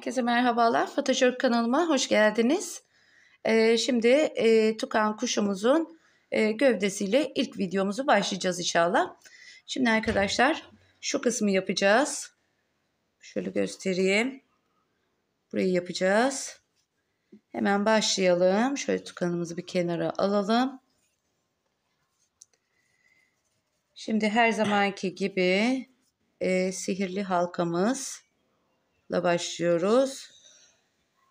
Herkese merhabalar. Photoshop kanalıma hoş geldiniz. Ee, şimdi e, tukan kuşumuzun e, gövdesiyle ilk videomuzu başlayacağız inşallah. Şimdi arkadaşlar şu kısmı yapacağız. Şöyle göstereyim. Burayı yapacağız. Hemen başlayalım. Şöyle tukanımızı bir kenara alalım. Şimdi her zamanki gibi e, sihirli halkamız başlıyoruz.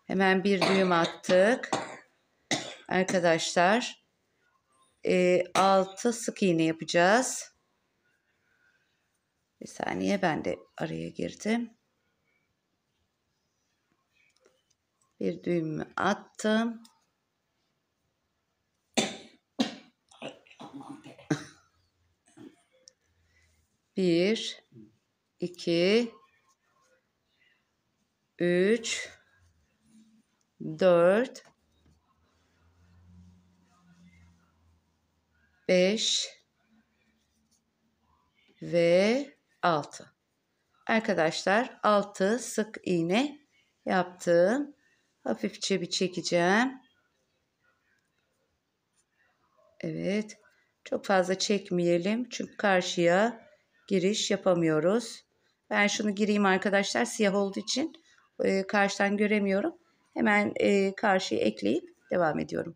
Hemen bir düğüm attık. Arkadaşlar e, 6 sık iğne yapacağız. Bir saniye ben de araya girdim. Bir düğümü attım. Bir, iki, 3 4 5 ve 6. Arkadaşlar 6 sık iğne yaptım. Hafifçe bir çekeceğim. Evet. Çok fazla çekmeyelim. Çünkü karşıya giriş yapamıyoruz. Ben şunu gireyim arkadaşlar siyah olduğu için e, karşıdan göremiyorum. Hemen e, karşıyı ekleyip devam ediyorum.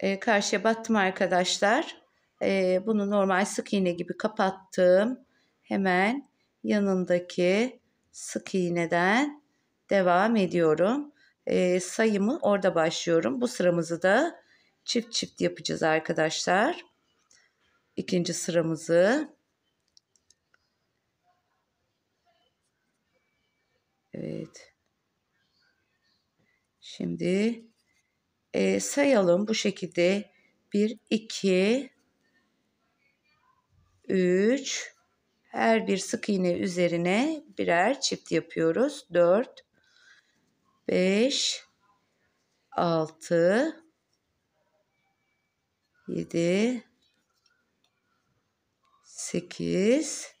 E, karşıya battım arkadaşlar. E, bunu normal sık iğne gibi kapattım. Hemen yanındaki sık iğneden devam ediyorum. E, sayımı orada başlıyorum. Bu sıramızı da çift çift yapacağız arkadaşlar. İkinci sıramızı Evet. Şimdi e, sayalım bu şekilde. 1, 2, 3, her bir sık iğne üzerine birer çift yapıyoruz. 4, 5, 6, 7, 8,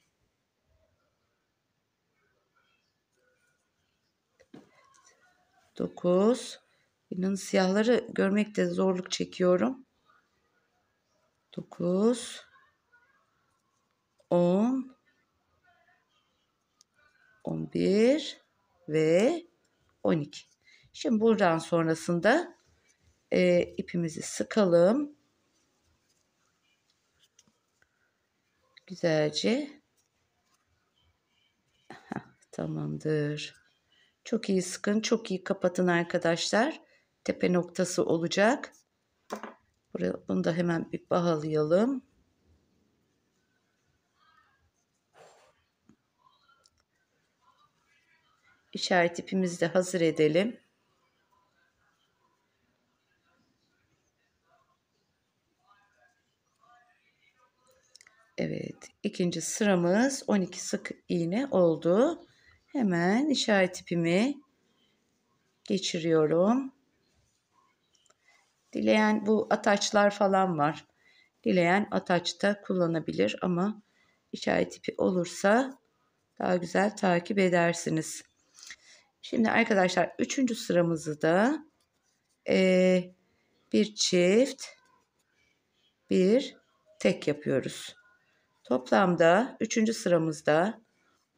9. İnanın siyahları görmekte zorluk çekiyorum. 9 10 11 ve 12. Şimdi buradan sonrasında e, ipimizi sıkalım. Güzelce. Heh, tamamdır. Çok iyi sıkın, çok iyi kapatın arkadaşlar. Tepe noktası olacak. Buraya, bunu da hemen bir bağlayalım. İşaret ipimizi de hazır edelim. Evet, ikinci sıramız 12 sık iğne oldu. Hemen işaret tipimi geçiriyorum. Dileyen bu ataçlar falan var. Dileyen ataçta kullanabilir ama işaret tipi olursa daha güzel takip edersiniz. Şimdi arkadaşlar üçüncü sıramızı da e, bir çift bir tek yapıyoruz. Toplamda üçüncü sıramızda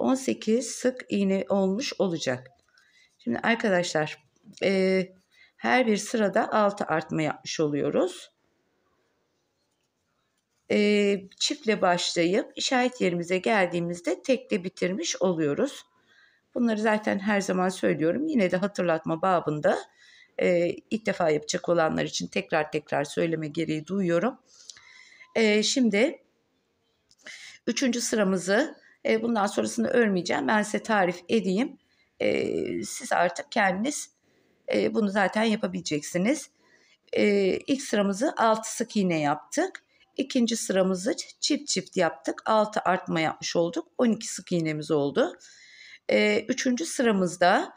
18 sık iğne olmuş olacak. Şimdi arkadaşlar e, her bir sırada 6 artma yapmış oluyoruz. E, çiftle başlayıp işaret yerimize geldiğimizde tekle bitirmiş oluyoruz. Bunları zaten her zaman söylüyorum. Yine de hatırlatma babında e, ilk defa yapacak olanlar için tekrar tekrar söyleme gereği duyuyorum. E, şimdi 3. sıramızı e, bundan sonrasını örmeyeceğim. Ben size tarif edeyim. E, siz artık kendiniz e, bunu zaten yapabileceksiniz. E, ilk sıramızı 6 sık iğne yaptık. İkinci sıramızı çift çift yaptık. 6 artma yapmış olduk. 12 sık iğnemiz oldu. E, üçüncü sıramızda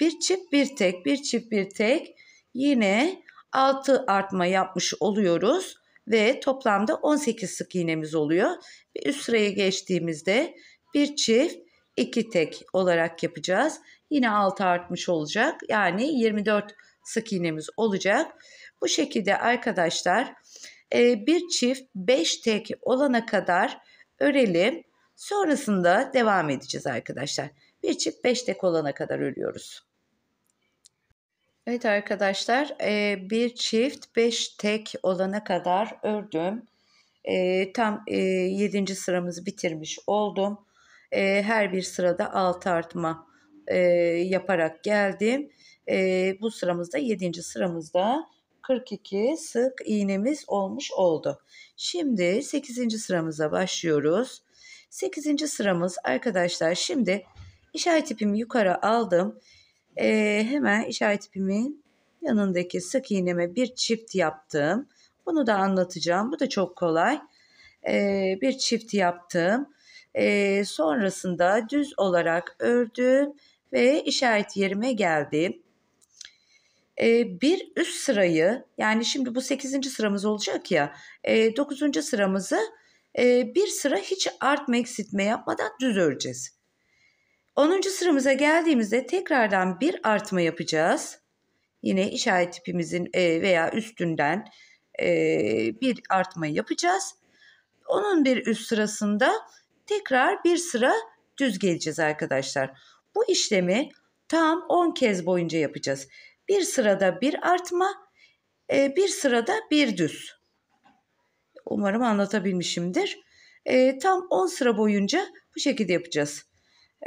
bir çift bir tek bir çift bir tek yine 6 artma yapmış oluyoruz ve toplamda 18 sık iğnemiz oluyor. Ve üst sıraya geçtiğimizde bir çift iki tek olarak yapacağız. Yine 6 artmış olacak. Yani 24 sık iğnemiz olacak. Bu şekilde arkadaşlar e, bir çift 5 tek olana kadar örelim. Sonrasında devam edeceğiz arkadaşlar. Bir çift 5 tek olana kadar örüyoruz. Evet arkadaşlar bir çift 5 tek olana kadar ördüm. Tam 7. sıramızı bitirmiş oldum. Her bir sırada alt artma yaparak geldim. Bu sıramızda 7. sıramızda 42 sık iğnemiz olmuş oldu. Şimdi 8. sıramıza başlıyoruz. 8. sıramız arkadaşlar şimdi işaret ipimi yukarı aldım. Ee, hemen işaret ipimin yanındaki sık iğneme bir çift yaptım. Bunu da anlatacağım. Bu da çok kolay. Ee, bir çift yaptım. Ee, sonrasında düz olarak ördüm ve işaret yerime geldim. Ee, bir üst sırayı yani şimdi bu 8. sıramız olacak ya e, sıramızı e, bir sıra hiç artma eksiltme yapmadan düz öreceğiz. 10. sıramıza geldiğimizde tekrardan bir artma yapacağız. Yine işaret tipimizin e, veya üstünden e, bir artma yapacağız. Onun bir üst sırasında tekrar bir sıra düz geleceğiz arkadaşlar. Bu işlemi tam 10 kez boyunca yapacağız. Bir sırada bir artma, e, bir sırada bir düz. Umarım anlatabilmişimdir. Tam 10 sıra boyunca bu şekilde yapacağız.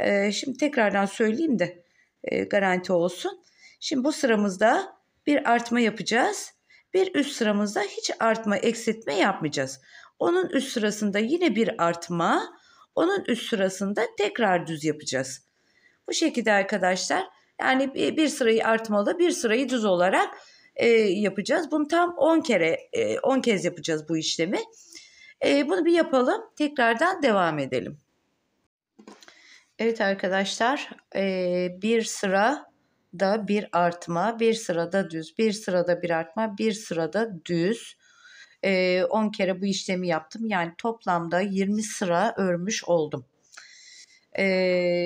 E, şimdi tekrardan söyleyeyim de e, garanti olsun. Şimdi bu sıramızda bir artma yapacağız. Bir üst sıramızda hiç artma eksiltme yapmayacağız. Onun üst sırasında yine bir artma. Onun üst sırasında tekrar düz yapacağız. Bu şekilde arkadaşlar yani bir sırayı artmalı bir sırayı düz olarak e, yapacağız. Bunu tam 10 kere 10 e, kez yapacağız bu işlemi. E, bunu bir yapalım tekrardan devam edelim. Evet arkadaşlar bir sıra da bir artma, bir sırada düz, bir sırada bir artma, bir sırada düz. 10 kere bu işlemi yaptım. Yani toplamda 20 sıra örmüş oldum.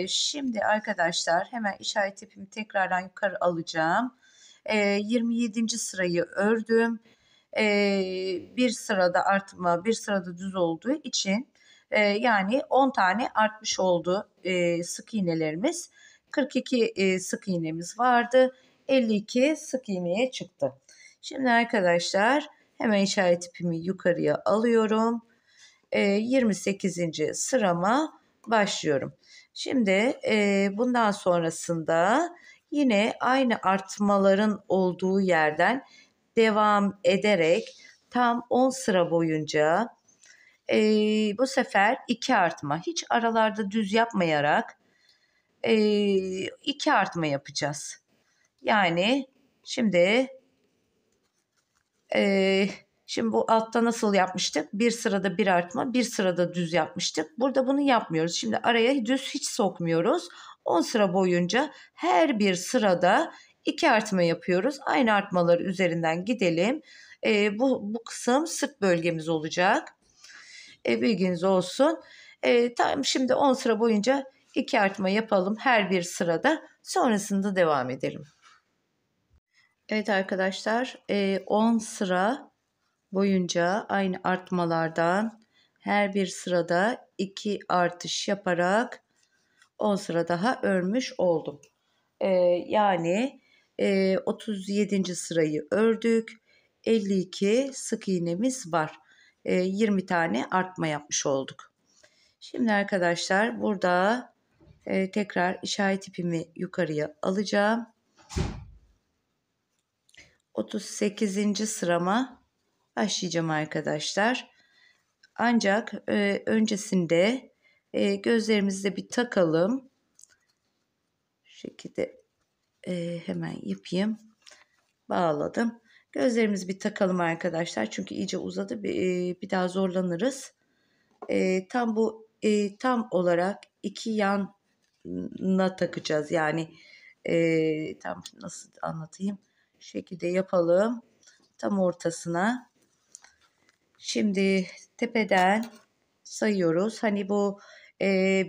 Şimdi arkadaşlar hemen işaret ipimi tekrardan yukarı alacağım. 27. sırayı ördüm. Bir sırada artma, bir sırada düz olduğu için ee, yani 10 tane artmış oldu e, sık iğnelerimiz. 42 e, sık iğnemiz vardı. 52 sık iğneye çıktı. Şimdi arkadaşlar hemen işaret ipimi yukarıya alıyorum. E, ee, 28. sırama başlıyorum. Şimdi e, bundan sonrasında yine aynı artmaların olduğu yerden devam ederek tam 10 sıra boyunca e, bu sefer iki artma hiç aralarda düz yapmayarak 2 e, artma yapacağız. Yani şimdi e, şimdi bu altta nasıl yapmıştık? Bir sırada bir artma, bir sırada düz yapmıştık. Burada bunu yapmıyoruz. Şimdi araya düz hiç sokmuyoruz. 10 sıra boyunca her bir sırada iki artma yapıyoruz. Aynı artmaları üzerinden gidelim. E, bu, bu kısım sık bölgemiz olacak e, bilginiz olsun. E, tam şimdi 10 sıra boyunca iki artma yapalım her bir sırada. Sonrasında devam edelim. Evet arkadaşlar 10 e, sıra boyunca aynı artmalardan her bir sırada 2 artış yaparak 10 sıra daha örmüş oldum. E, yani 37. E, sırayı ördük. 52 sık iğnemiz var. 20 e, tane artma yapmış olduk. Şimdi arkadaşlar burada e, tekrar işaret ipimi yukarıya alacağım. 38. sırama başlayacağım arkadaşlar. Ancak e, öncesinde gözlerimizde bir takalım. Şu şekilde hemen yapayım. Bağladım. Gözlerimizi bir takalım arkadaşlar. Çünkü iyice uzadı. Bir, e, bir daha zorlanırız. E, tam bu e, tam olarak iki yanına takacağız. Yani e, tam nasıl anlatayım? şekilde yapalım. Tam ortasına. Şimdi tepeden sayıyoruz. Hani bu e,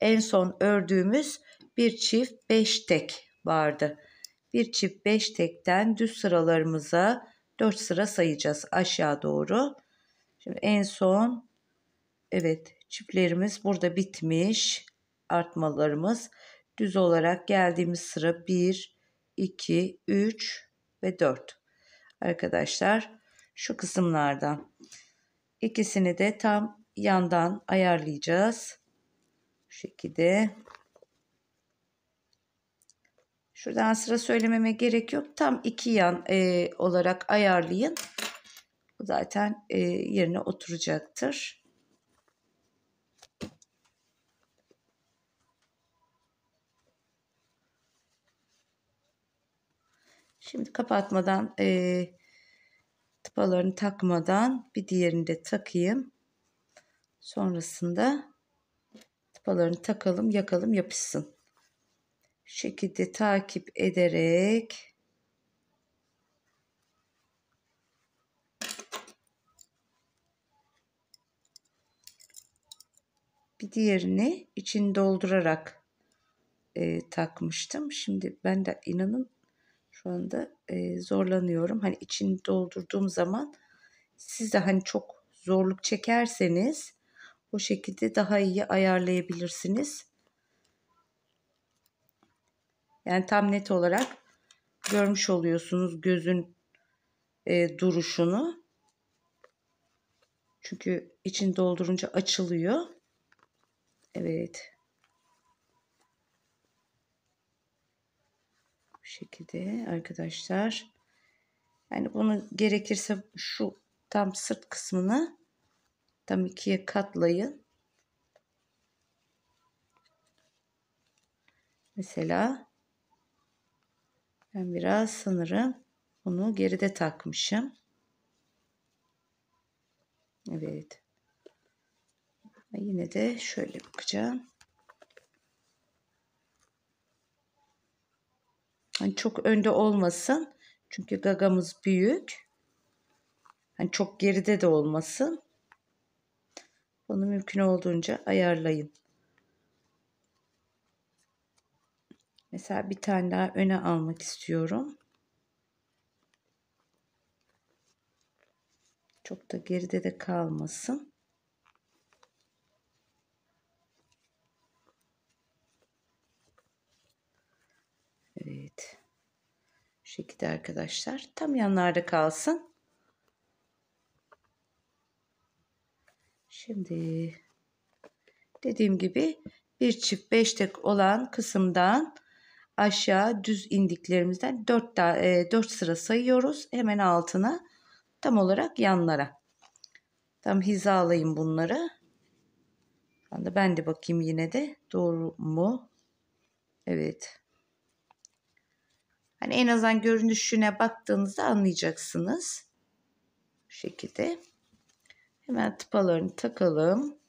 en son ördüğümüz bir çift beş tek vardı bir çift 5 tekten düz sıralarımıza 4 sıra sayacağız aşağı doğru. Şimdi en son evet çiftlerimiz burada bitmiş. Artmalarımız düz olarak geldiğimiz sıra 1, 2, 3 ve 4. Arkadaşlar şu kısımlardan ikisini de tam yandan ayarlayacağız. Şu şekilde Şuradan sıra söylememe gerek yok. Tam iki yan e, olarak ayarlayın. Bu zaten e, yerine oturacaktır. Şimdi kapatmadan e, tıpalarını takmadan bir diğerini de takayım. Sonrasında tıpalarını takalım, yakalım, yapışsın şekilde takip ederek bir diğerini için doldurarak e, takmıştım. Şimdi ben de inanın şu anda e, zorlanıyorum. Hani içini doldurduğum zaman siz de hani çok zorluk çekerseniz o şekilde daha iyi ayarlayabilirsiniz. Yani tam net olarak görmüş oluyorsunuz gözün e, duruşunu. Çünkü için doldurunca açılıyor. Evet. Bu şekilde arkadaşlar. Yani bunu gerekirse şu tam sırt kısmını tam ikiye katlayın. Mesela ben biraz sanırım bunu geride takmışım. Evet. Yine de şöyle bakacağım. Hani çok önde olmasın. Çünkü gagamız büyük. Hani çok geride de olmasın. Bunu mümkün olduğunca ayarlayın. Mesela bir tane daha öne almak istiyorum. Çok da geride de kalmasın. Evet. Şu şekilde arkadaşlar. Tam yanlarda kalsın. Şimdi dediğim gibi bir çift beş tek olan kısımdan aşağı düz indiklerimizden 4, da, e, 4 sıra sayıyoruz. Hemen altına tam olarak yanlara. Tam hizalayayım bunları. ben de bakayım yine de doğru mu? Evet. Hani en azından görünüşüne baktığınızda anlayacaksınız. Bu şekilde. Hemen tıpalarını takalım.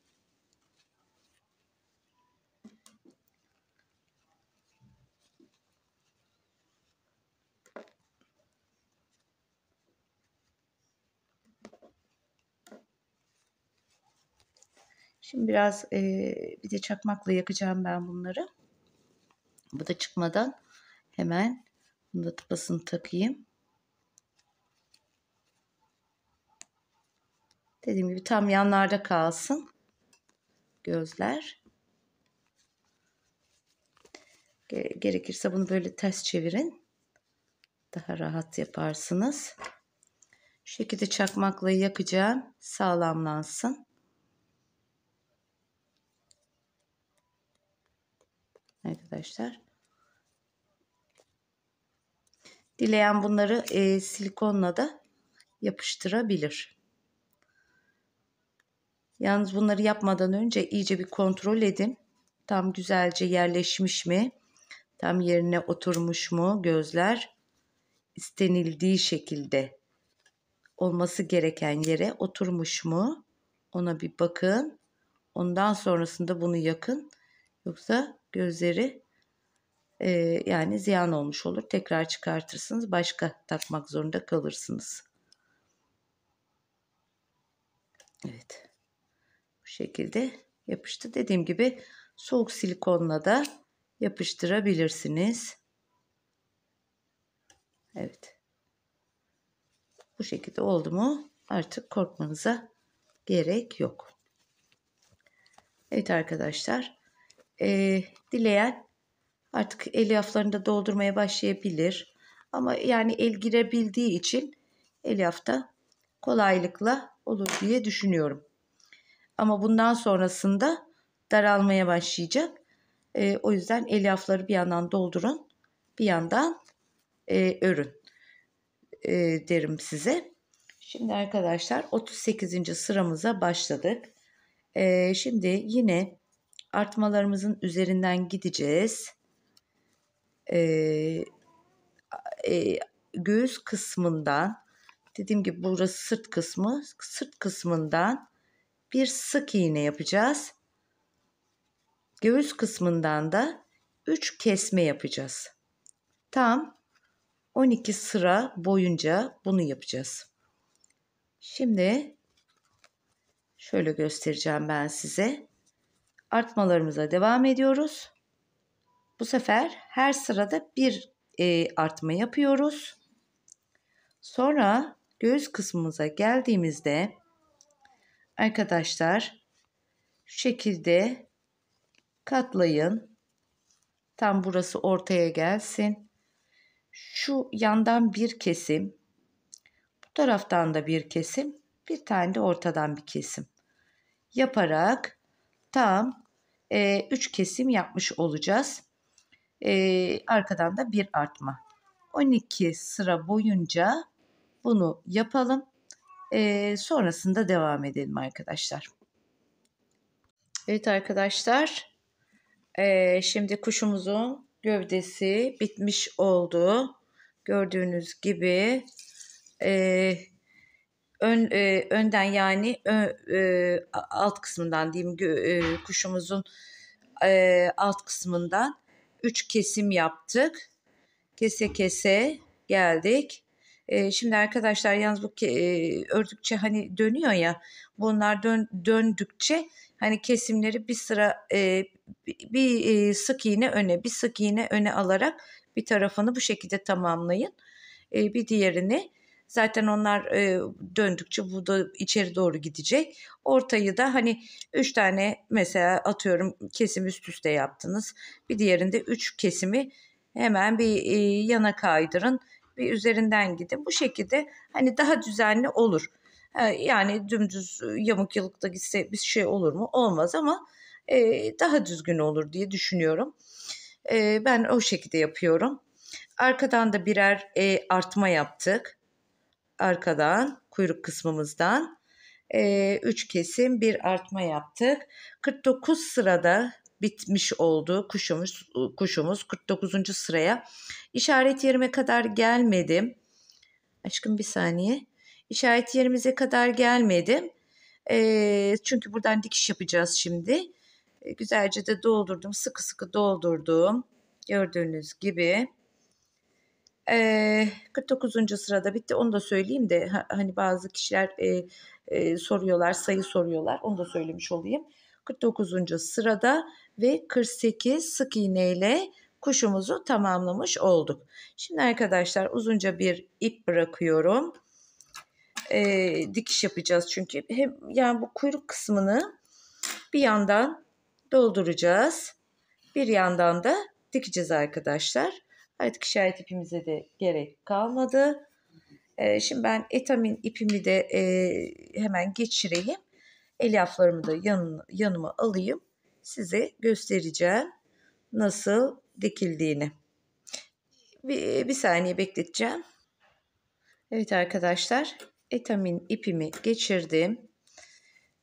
Şimdi biraz e, bir de çakmakla yakacağım ben bunları. Bu da çıkmadan hemen bunu da tıpasını takayım. Dediğim gibi tam yanlarda kalsın gözler. Gerekirse bunu böyle ters çevirin. Daha rahat yaparsınız. Şu şekilde çakmakla yakacağım. Sağlamlansın. Arkadaşlar. Dileyen bunları e, silikonla da yapıştırabilir. Yalnız bunları yapmadan önce iyice bir kontrol edin. Tam güzelce yerleşmiş mi? Tam yerine oturmuş mu gözler? istenildiği şekilde olması gereken yere oturmuş mu? Ona bir bakın. Ondan sonrasında bunu yakın. Yoksa gözleri e, yani ziyan olmuş olur. Tekrar çıkartırsınız başka takmak zorunda kalırsınız. Evet bu şekilde yapıştı. Dediğim gibi soğuk silikonla da yapıştırabilirsiniz. Evet. Bu şekilde oldu mu artık korkmanıza gerek yok. Evet arkadaşlar e, dileyen artık elyaflarını da doldurmaya başlayabilir. Ama yani el girebildiği için elyafta kolaylıkla olur diye düşünüyorum. Ama bundan sonrasında daralmaya başlayacak. E, o yüzden elyafları bir yandan doldurun, bir yandan e, örün e, derim size. Şimdi arkadaşlar 38. sıramıza başladık. E, şimdi yine artmalarımızın üzerinden gideceğiz. Ee, e, göğüs kısmından dediğim gibi burası sırt kısmı sırt kısmından bir sık iğne yapacağız. Göğüs kısmından da 3 kesme yapacağız. Tam 12 sıra boyunca bunu yapacağız. Şimdi şöyle göstereceğim ben size artmalarımıza devam ediyoruz. Bu sefer her sırada bir e, artma yapıyoruz. Sonra göğüs kısmımıza geldiğimizde arkadaşlar şu şekilde katlayın. Tam burası ortaya gelsin. Şu yandan bir kesim, bu taraftan da bir kesim, bir tane de ortadan bir kesim yaparak tam 3 e, kesim yapmış olacağız. E, arkadan da bir artma. 12 sıra boyunca bunu yapalım. E, sonrasında devam edelim arkadaşlar. Evet arkadaşlar. Şimdi kuşumuzun gövdesi bitmiş oldu. Gördüğünüz gibi e, ön e, önden yani ö, e, alt kısmından diyeyim e, kuşumuzun e, alt kısmından üç kesim yaptık. Kese kese geldik. E, şimdi arkadaşlar yalnız bu e, ördükçe hani dönüyor ya bunlar dön, döndükçe hani kesimleri bir sıra e, bir sık iğne öne bir sık iğne öne alarak bir tarafını bu şekilde tamamlayın. bir diğerini Zaten onlar e, döndükçe bu da içeri doğru gidecek. Ortayı da hani 3 tane mesela atıyorum kesim üst üste yaptınız. Bir diğerinde 3 kesimi hemen bir e, yana kaydırın. Bir üzerinden gidin. Bu şekilde hani daha düzenli olur. Yani dümdüz yamuk yılıkta gitse bir şey olur mu? Olmaz ama e, daha düzgün olur diye düşünüyorum. E, ben o şekilde yapıyorum. Arkadan da birer e, artma yaptık arkadan kuyruk kısmımızdan 3 kesim bir artma yaptık. 49 sırada bitmiş oldu kuşumuz kuşumuz 49. sıraya. İşaret yerime kadar gelmedim. Aşkım bir saniye. İşaret yerimize kadar gelmedim. E, çünkü buradan dikiş yapacağız şimdi. E, güzelce de doldurdum. Sıkı sıkı doldurdum. Gördüğünüz gibi. E, 49. sırada bitti. Onu da söyleyeyim de hani bazı kişiler e, e, soruyorlar, sayı soruyorlar. Onu da söylemiş olayım. 49. sırada ve 48 sık iğne ile kuşumuzu tamamlamış olduk. Şimdi arkadaşlar uzunca bir ip bırakıyorum. E, dikiş yapacağız çünkü hem yani bu kuyruk kısmını bir yandan dolduracağız. Bir yandan da dikeceğiz arkadaşlar. Artık işaret ipimize de gerek kalmadı. Ee, şimdi ben etamin ipimi de e, hemen geçireyim. Elyaflarımı da yan, yanıma alayım. Size göstereceğim nasıl dikildiğini. Bir, bir saniye bekleteceğim. Evet arkadaşlar etamin ipimi geçirdim.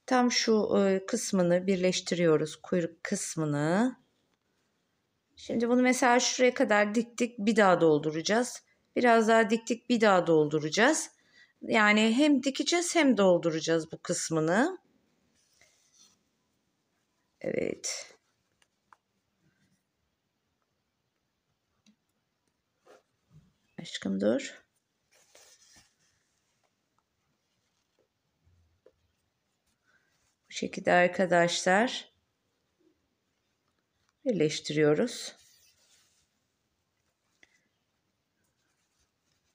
Tam şu e, kısmını birleştiriyoruz. Kuyruk kısmını. Şimdi bunu mesela şuraya kadar diktik bir daha dolduracağız. Biraz daha diktik bir daha dolduracağız. Yani hem dikeceğiz hem dolduracağız bu kısmını. Evet. Aşkım dur. Bu şekilde arkadaşlar birleştiriyoruz.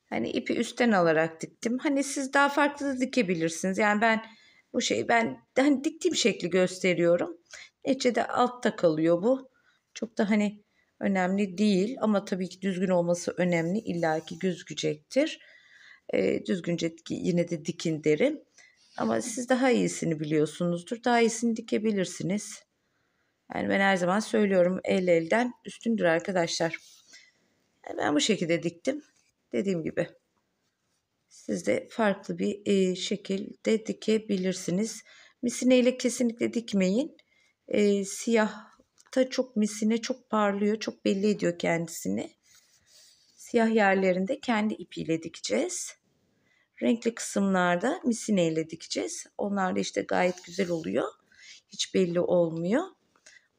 Hani ipi üstten alarak diktim. Hani siz daha farklı da dikebilirsiniz. Yani ben bu şeyi ben hani diktiğim şekli gösteriyorum. Neticede altta kalıyor bu. Çok da hani önemli değil ama tabii ki düzgün olması önemli. İlla ki gözükecektir. Ee, düzgünce yine de dikin derim. Ama siz daha iyisini biliyorsunuzdur. Daha iyisini dikebilirsiniz. Yani ben her zaman söylüyorum el elden üstündür arkadaşlar. Yani ben bu şekilde diktim. Dediğim gibi siz de farklı bir e, şekilde dikebilirsiniz. Misine ile kesinlikle dikmeyin. E, da çok misine çok parlıyor, çok belli ediyor kendisini. Siyah yerlerinde kendi ipiyle dikeceğiz. Renkli kısımlarda misine ile dikeceğiz. Onlar da işte gayet güzel oluyor. Hiç belli olmuyor.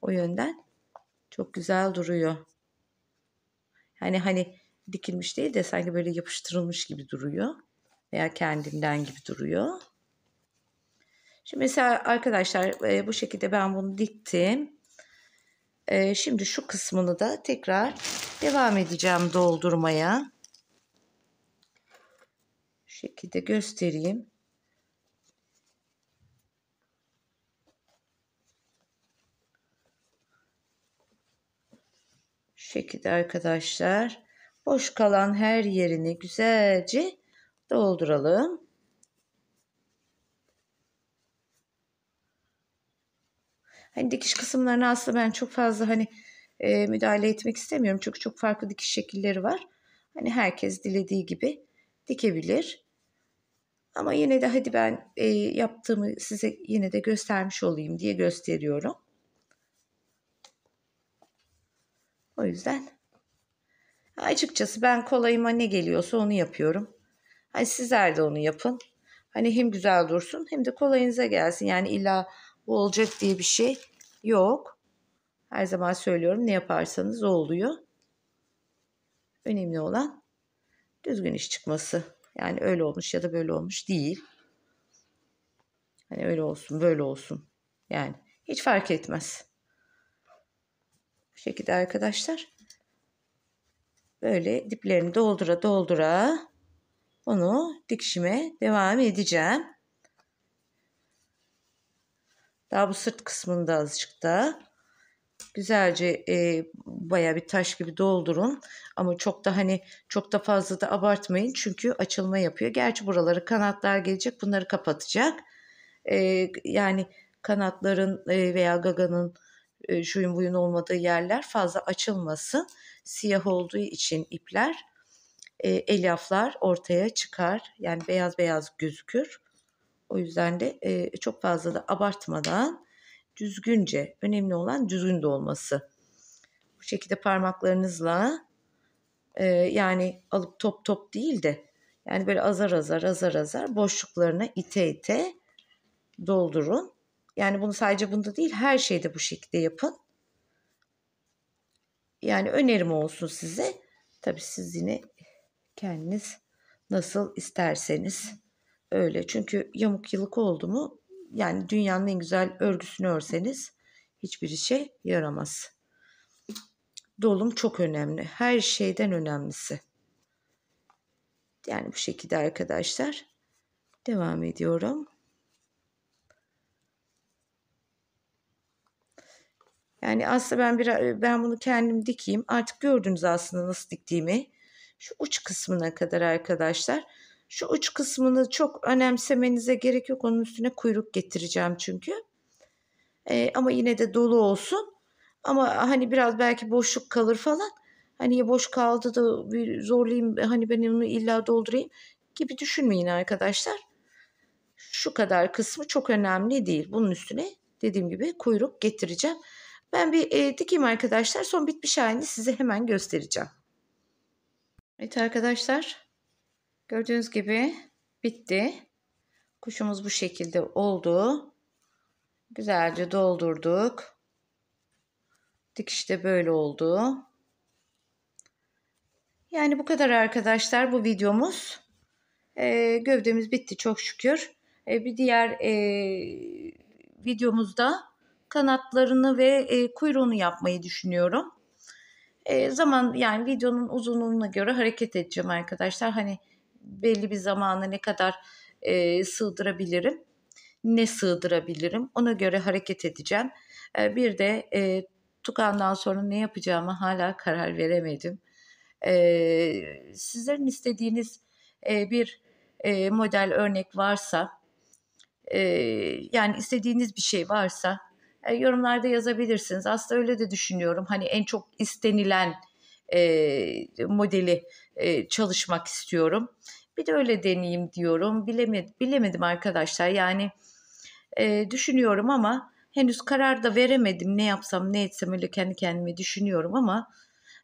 O yönden çok güzel duruyor. Yani hani dikilmiş değil de sanki böyle yapıştırılmış gibi duruyor. Veya kendinden gibi duruyor. Şimdi mesela arkadaşlar e, bu şekilde ben bunu diktim. E, şimdi şu kısmını da tekrar devam edeceğim doldurmaya. Şu şekilde göstereyim. şekilde arkadaşlar boş kalan her yerini güzelce dolduralım. Hani dikiş kısımlarına aslında ben çok fazla hani e, müdahale etmek istemiyorum. Çünkü çok farklı dikiş şekilleri var. Hani herkes dilediği gibi dikebilir. Ama yine de hadi ben e, yaptığımı size yine de göstermiş olayım diye gösteriyorum. O yüzden açıkçası ben kolayıma ne geliyorsa onu yapıyorum. Hani sizler de onu yapın. Hani hem güzel dursun hem de kolayınıza gelsin. Yani illa bu olacak diye bir şey yok. Her zaman söylüyorum ne yaparsanız o oluyor. Önemli olan düzgün iş çıkması. Yani öyle olmuş ya da böyle olmuş değil. Hani öyle olsun böyle olsun. Yani hiç fark etmez şekilde arkadaşlar. Böyle diplerini doldura doldura onu dikişime devam edeceğim. Daha bu sırt kısmında azıcık da güzelce e, baya bir taş gibi doldurun. Ama çok da hani çok da fazla da abartmayın çünkü açılma yapıyor. Gerçi buraları kanatlar gelecek bunları kapatacak. E, yani kanatların e, veya gaganın e, şuyun buyun olmadığı yerler fazla açılmasın. Siyah olduğu için ipler e, elyaflar ortaya çıkar. Yani beyaz beyaz gözükür. O yüzden de e, çok fazla da abartmadan düzgünce önemli olan düzgün de olması. Bu şekilde parmaklarınızla e, yani alıp top top değil de yani böyle azar azar azar azar boşluklarına ite ite doldurun. Yani bunu sadece bunda değil her şeyde bu şekilde yapın. Yani önerim olsun size. Tabii siz yine kendiniz nasıl isterseniz öyle. Çünkü yamuk yıllık oldu mu yani dünyanın en güzel örgüsünü örseniz hiçbir işe yaramaz. Dolum çok önemli. Her şeyden önemlisi. Yani bu şekilde arkadaşlar devam ediyorum. Yani aslında ben bir ben bunu kendim dikeyim. Artık gördünüz aslında nasıl diktiğimi. Şu uç kısmına kadar arkadaşlar. Şu uç kısmını çok önemsemenize gerek yok. Onun üstüne kuyruk getireceğim çünkü. Ee, ama yine de dolu olsun. Ama ah, hani biraz belki boşluk kalır falan. Hani ya boş kaldı da bir zorlayayım hani ben onu illa doldurayım gibi düşünmeyin arkadaşlar. Şu kadar kısmı çok önemli değil. Bunun üstüne dediğim gibi kuyruk getireceğim. Ben bir e, dikeyim arkadaşlar. Son bitmiş halini size hemen göstereceğim. Evet arkadaşlar. Gördüğünüz gibi bitti. Kuşumuz bu şekilde oldu. Güzelce doldurduk. Dikiş de böyle oldu. Yani bu kadar arkadaşlar bu videomuz. E, gövdemiz bitti çok şükür. E, bir diğer e, videomuzda kanatlarını ve e, kuyruğunu yapmayı düşünüyorum. E, zaman yani videonun uzunluğuna göre hareket edeceğim arkadaşlar. Hani belli bir zamana ne kadar e, sığdırabilirim, ne sığdırabilirim ona göre hareket edeceğim. E, bir de e, Tukan'dan sonra ne yapacağımı hala karar veremedim. E, sizlerin istediğiniz e, bir e, model örnek varsa, e, yani istediğiniz bir şey varsa e, yorumlarda yazabilirsiniz. Aslında öyle de düşünüyorum. Hani en çok istenilen e, modeli e, çalışmak istiyorum. Bir de öyle deneyeyim diyorum. Bilemedim, bilemedim arkadaşlar. Yani e, düşünüyorum ama henüz karar da veremedim. Ne yapsam ne etsem öyle kendi kendime düşünüyorum ama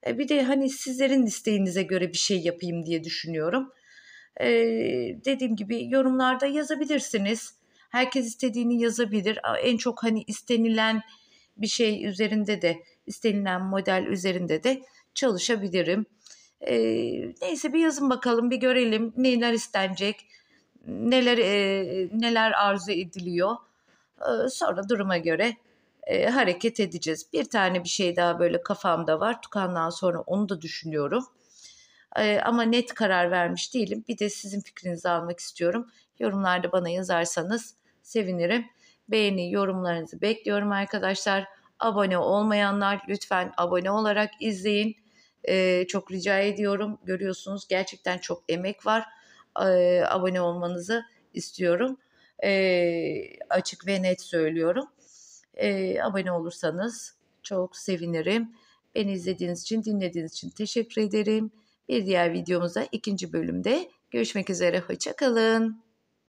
e, bir de hani sizlerin isteğinize göre bir şey yapayım diye düşünüyorum. E, dediğim gibi yorumlarda yazabilirsiniz. Herkes istediğini yazabilir. En çok hani istenilen bir şey üzerinde de istenilen model üzerinde de çalışabilirim. E, neyse bir yazın bakalım bir görelim neler istenecek neler e, neler arzu ediliyor e, sonra duruma göre e, hareket edeceğiz bir tane bir şey daha böyle kafamda var Tukan'dan sonra onu da düşünüyorum e, ama net karar vermiş değilim bir de sizin fikrinizi almak istiyorum yorumlarda bana yazarsanız sevinirim. Beğeni, yorumlarınızı bekliyorum arkadaşlar. Abone olmayanlar lütfen abone olarak izleyin. Ee, çok rica ediyorum. Görüyorsunuz gerçekten çok emek var. Ee, abone olmanızı istiyorum. Ee, açık ve net söylüyorum. Ee, abone olursanız çok sevinirim. Beni izlediğiniz için, dinlediğiniz için teşekkür ederim. Bir diğer videomuzda ikinci bölümde görüşmek üzere. Hoşçakalın.